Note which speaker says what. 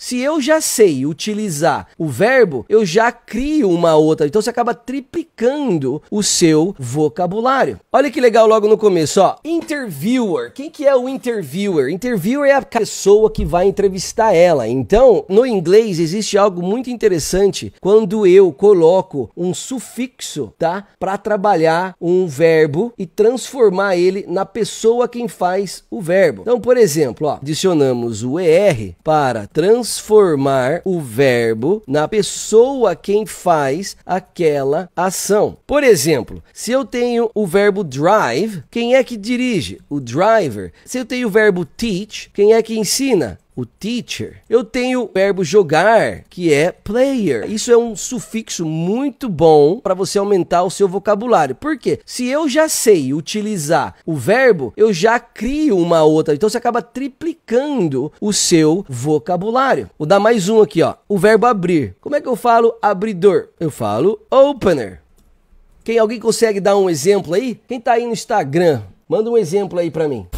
Speaker 1: Se eu já sei utilizar o verbo, eu já crio uma outra. Então você acaba triplicando o seu vocabulário. Olha que legal logo no começo, ó. Interviewer. Quem que é o interviewer? Interviewer é a pessoa que vai entrevistar ela. Então, no inglês existe algo muito interessante quando eu coloco um sufixo, tá? Para trabalhar um verbo e transformar ele na pessoa quem faz o verbo. Então, por exemplo, ó, adicionamos o er para trans transformar o verbo na pessoa quem faz aquela ação. Por exemplo, se eu tenho o verbo drive, quem é que dirige? O driver. Se eu tenho o verbo teach, quem é que ensina? o teacher. Eu tenho o verbo jogar, que é player. Isso é um sufixo muito bom para você aumentar o seu vocabulário. Por quê? Se eu já sei utilizar o verbo, eu já crio uma outra. Então você acaba triplicando o seu vocabulário. Vou dar mais um aqui, ó. O verbo abrir. Como é que eu falo abridor? Eu falo opener. Quem alguém consegue dar um exemplo aí? Quem tá aí no Instagram, manda um exemplo aí para mim.